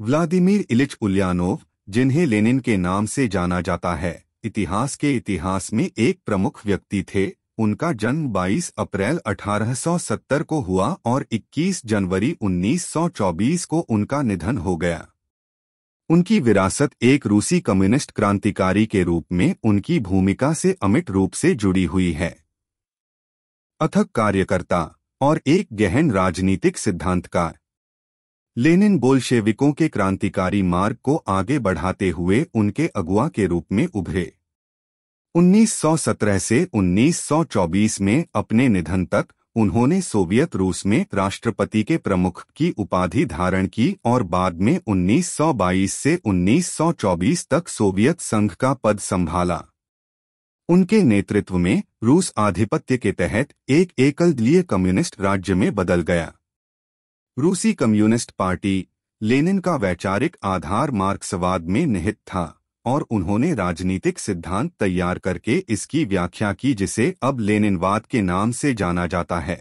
Vladimir Ilyich Ulyanov जिन्हें Lenin के नाम से जाना जाता है इतिहास के इतिहास में एक प्रमुख व्यक्ति थे उनका जन्म 22 अप्रैल 1870 को हुआ और 21 जनवरी 1924 को उनका निधन हो गया उनकी विरासत एक रूसी कम्युनिस्ट क्रांतिकारी के रूप में उनकी भूमिका से अमिट रूप से जुड़ी हुई है अथक कार्यकर्ता और एक गहन राजनीतिक सिद्धांतकार लेनिन बोल्शेविकों के क्रांतिकारी मार्ग को आगे बढ़ाते हुए उनके अगुआ के रूप में उभरे 1917 से 1924 में अपने निधन तक उन्होंने सोवियत रूस में राष्ट्रपति के प्रमुख की उपाधि धारण की और बाद में 1922 से 1924 तक सोवियत संघ का पद संभाला उनके नेतृत्व में रूस आधिपत्य के तहत एक एकल दलीय कम्युनिस्ट राज्य में बदल गया रूसी कम्युनिस्ट पार्टी लेनिन का वैचारिक आधार मार्क्सवाद में निहित था और उन्होंने राजनीतिक सिद्धांत तैयार करके इसकी व्याख्या की जिसे अब लेनिनवाद के नाम से जाना जाता है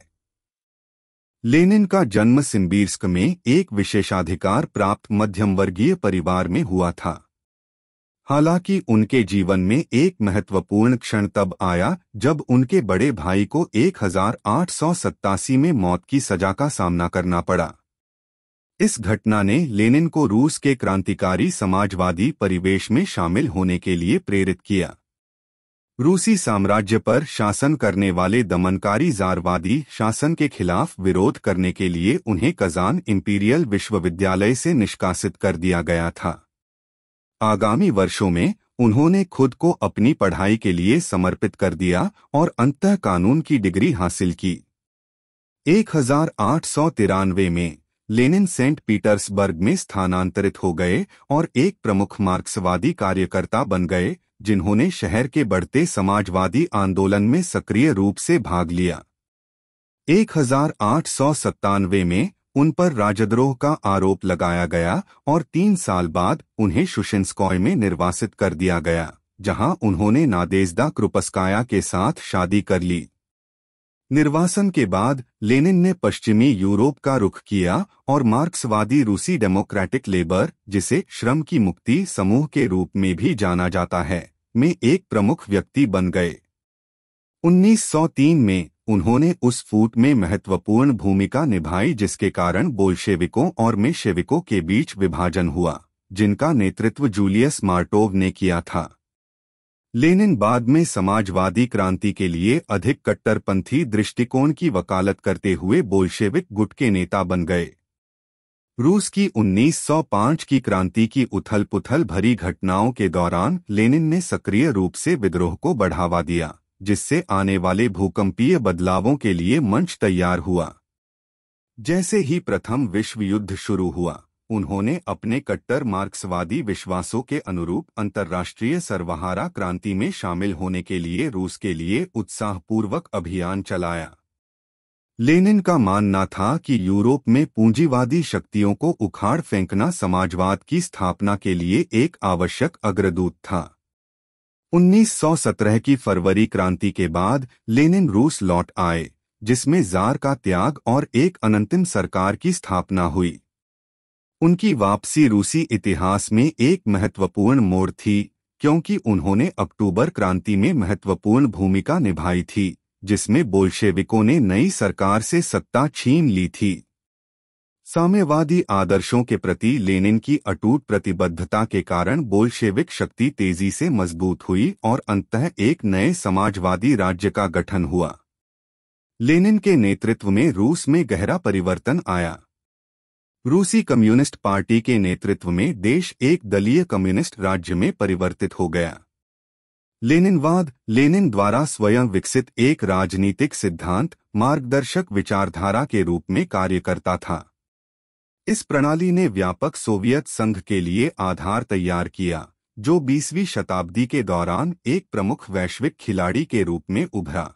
लेनिन का जन्म सिम्बीर्स्क में एक विशेषाधिकार प्राप्त मध्यमवर्गीय परिवार में हुआ था हालांकि उनके जीवन में एक महत्वपूर्ण क्षण तब आया जब उनके बड़े भाई को एक में मौत की सजा का सामना करना पड़ा इस घटना ने लेनिन को रूस के क्रांतिकारी समाजवादी परिवेश में शामिल होने के लिए प्रेरित किया रूसी साम्राज्य पर शासन करने वाले दमनकारी जारवादी शासन के खिलाफ विरोध करने के लिए उन्हें कजान इंपीरियल विश्वविद्यालय से निष्कासित कर दिया गया था आगामी वर्षों में उन्होंने खुद को अपनी पढ़ाई के लिए समर्पित कर दिया और अंत कानून की डिग्री हासिल की एक में लेनिन सेंट पीटर्सबर्ग में स्थानांतरित हो गए और एक प्रमुख मार्क्सवादी कार्यकर्ता बन गए जिन्होंने शहर के बढ़ते समाजवादी आंदोलन में सक्रिय रूप से भाग लिया एक में उन पर राजद्रोह का आरोप लगाया गया और तीन साल बाद उन्हें शुशेंस्कॉय में निर्वासित कर दिया गया जहां उन्होंने नादेजदा क्रुपस्काया के साथ शादी कर ली निर्वासन के बाद लेनिन ने पश्चिमी यूरोप का रुख किया और मार्क्सवादी रूसी डेमोक्रेटिक लेबर जिसे श्रम की मुक्ति समूह के रूप में भी जाना जाता है में एक प्रमुख व्यक्ति बन गए 1903 में उन्होंने उस फूट में महत्वपूर्ण भूमिका निभाई जिसके कारण बोल्शेविकों और मेशेविकों के बीच विभाजन हुआ जिनका नेतृत्व जूलियस मार्टोव ने किया था लेनिन बाद में समाजवादी क्रांति के लिए अधिक कट्टरपंथी दृष्टिकोण की वकालत करते हुए बोल्शेविक गुट के नेता बन गए रूस की 1905 की क्रांति की उथल पुथल भरी घटनाओं के दौरान लेनिन ने सक्रिय रूप से विद्रोह को बढ़ावा दिया जिससे आने वाले भूकंपीय बदलावों के लिए मंच तैयार हुआ जैसे ही प्रथम विश्व युद्ध शुरू हुआ उन्होंने अपने कट्टर मार्क्सवादी विश्वासों के अनुरूप अंतर्राष्ट्रीय सर्वहारा क्रांति में शामिल होने के लिए रूस के लिए उत्साहपूर्वक अभियान चलाया लेनिन का मानना था कि यूरोप में पूंजीवादी शक्तियों को उखाड़ फेंकना समाजवाद की स्थापना के लिए एक आवश्यक अग्रदूत था 1917 की फरवरी क्रांति के बाद लेनिन रूस लौट आए जिसमें जार का त्याग और एक अनंतिम सरकार की स्थापना हुई उनकी वापसी रूसी इतिहास में एक महत्वपूर्ण मोड़ थी क्योंकि उन्होंने अक्टूबर क्रांति में महत्वपूर्ण भूमिका निभाई थी जिसमें बोल्शेविकों ने नई सरकार से सत्ता छीन ली थी साम्यवादी आदर्शों के प्रति लेनिन की अटूट प्रतिबद्धता के कारण बोल्शेविक शक्ति तेजी से मजबूत हुई और अंततः एक नए समाजवादी राज्य का गठन हुआ लेनिन के नेतृत्व में रूस में गहरा परिवर्तन आया रूसी कम्युनिस्ट पार्टी के नेतृत्व में देश एक दलीय कम्युनिस्ट राज्य में परिवर्तित हो गया लेनिनवाद लेनिन द्वारा स्वयं विकसित एक राजनीतिक सिद्धांत मार्गदर्शक विचारधारा के रूप में कार्य करता था इस प्रणाली ने व्यापक सोवियत संघ के लिए आधार तैयार किया जो 20वीं शताब्दी के दौरान एक प्रमुख वैश्विक खिलाड़ी के रूप में उभरा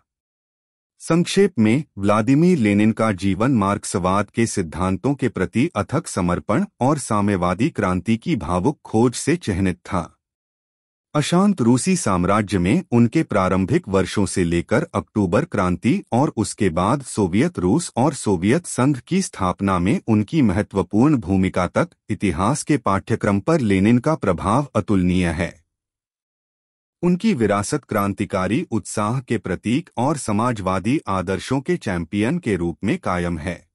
संक्षेप में व्लादिमीर लेनिन का जीवन मार्क्सवाद के सिद्धांतों के प्रति अथक समर्पण और साम्यवादी क्रांति की भावुक खोज से चिह्नित था अशांत रूसी साम्राज्य में उनके प्रारंभिक वर्षों से लेकर अक्टूबर क्रांति और उसके बाद सोवियत रूस और सोवियत संघ की स्थापना में उनकी महत्वपूर्ण भूमिका तक इतिहास के पाठ्यक्रम पर लेनिन का प्रभाव अतुलनीय है उनकी विरासत क्रांतिकारी उत्साह के प्रतीक और समाजवादी आदर्शों के चैंपियन के रूप में कायम है